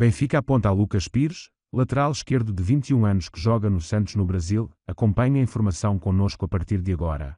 Benfica aponta a Lucas Pires, lateral esquerdo de 21 anos que joga no Santos no Brasil, acompanhe a informação conosco a partir de agora.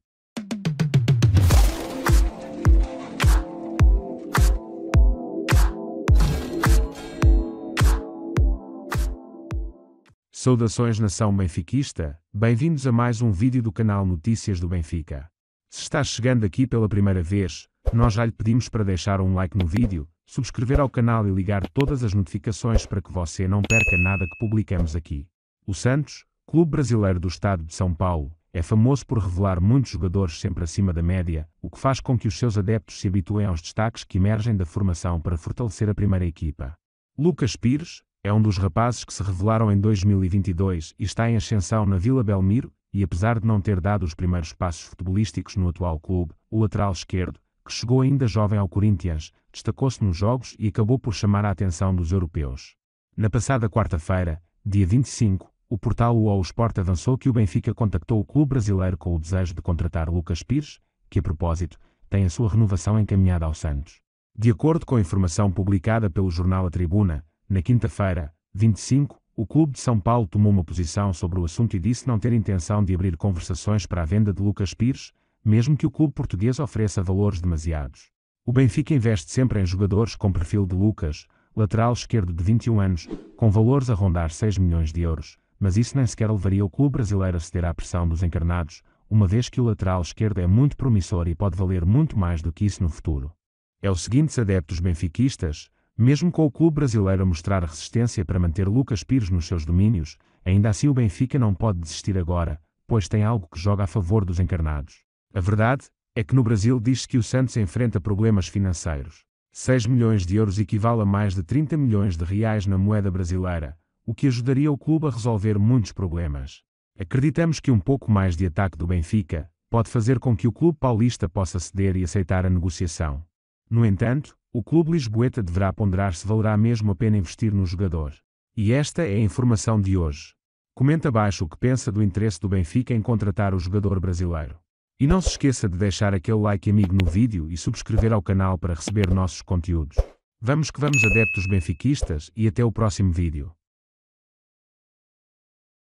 Saudações nação benfiquista, bem-vindos a mais um vídeo do canal Notícias do Benfica. Se estás chegando aqui pela primeira vez, nós já lhe pedimos para deixar um like no vídeo, subscrever ao canal e ligar todas as notificações para que você não perca nada que publicamos aqui. O Santos, clube brasileiro do estado de São Paulo, é famoso por revelar muitos jogadores sempre acima da média, o que faz com que os seus adeptos se habituem aos destaques que emergem da formação para fortalecer a primeira equipa. Lucas Pires é um dos rapazes que se revelaram em 2022 e está em ascensão na Vila Belmiro, e apesar de não ter dado os primeiros passos futebolísticos no atual clube, o lateral esquerdo, que chegou ainda jovem ao Corinthians, destacou-se nos jogos e acabou por chamar a atenção dos europeus. Na passada quarta-feira, dia 25, o portal UOL Sport avançou que o Benfica contactou o clube brasileiro com o desejo de contratar Lucas Pires, que a propósito, tem a sua renovação encaminhada ao Santos. De acordo com a informação publicada pelo jornal A Tribuna, na quinta-feira, 25, o Clube de São Paulo tomou uma posição sobre o assunto e disse não ter intenção de abrir conversações para a venda de Lucas Pires, mesmo que o clube português ofereça valores demasiados. O Benfica investe sempre em jogadores com perfil de Lucas, lateral esquerdo de 21 anos, com valores a rondar 6 milhões de euros, mas isso nem sequer levaria o clube brasileiro a ceder à pressão dos encarnados, uma vez que o lateral esquerdo é muito promissor e pode valer muito mais do que isso no futuro. É o seguinte, adeptos benfiquistas, mesmo com o clube brasileiro a mostrar resistência para manter Lucas Pires nos seus domínios, ainda assim o Benfica não pode desistir agora, pois tem algo que joga a favor dos encarnados. A verdade é que no Brasil diz-se que o Santos enfrenta problemas financeiros. 6 milhões de euros equivale a mais de 30 milhões de reais na moeda brasileira, o que ajudaria o clube a resolver muitos problemas. Acreditamos que um pouco mais de ataque do Benfica pode fazer com que o clube paulista possa ceder e aceitar a negociação. No entanto, o clube lisboeta deverá ponderar se valerá mesmo a pena investir no jogador. E esta é a informação de hoje. Comenta abaixo o que pensa do interesse do Benfica em contratar o jogador brasileiro. E não se esqueça de deixar aquele like amigo no vídeo e subscrever ao canal para receber nossos conteúdos. Vamos que vamos adeptos benfiquistas e até o próximo vídeo.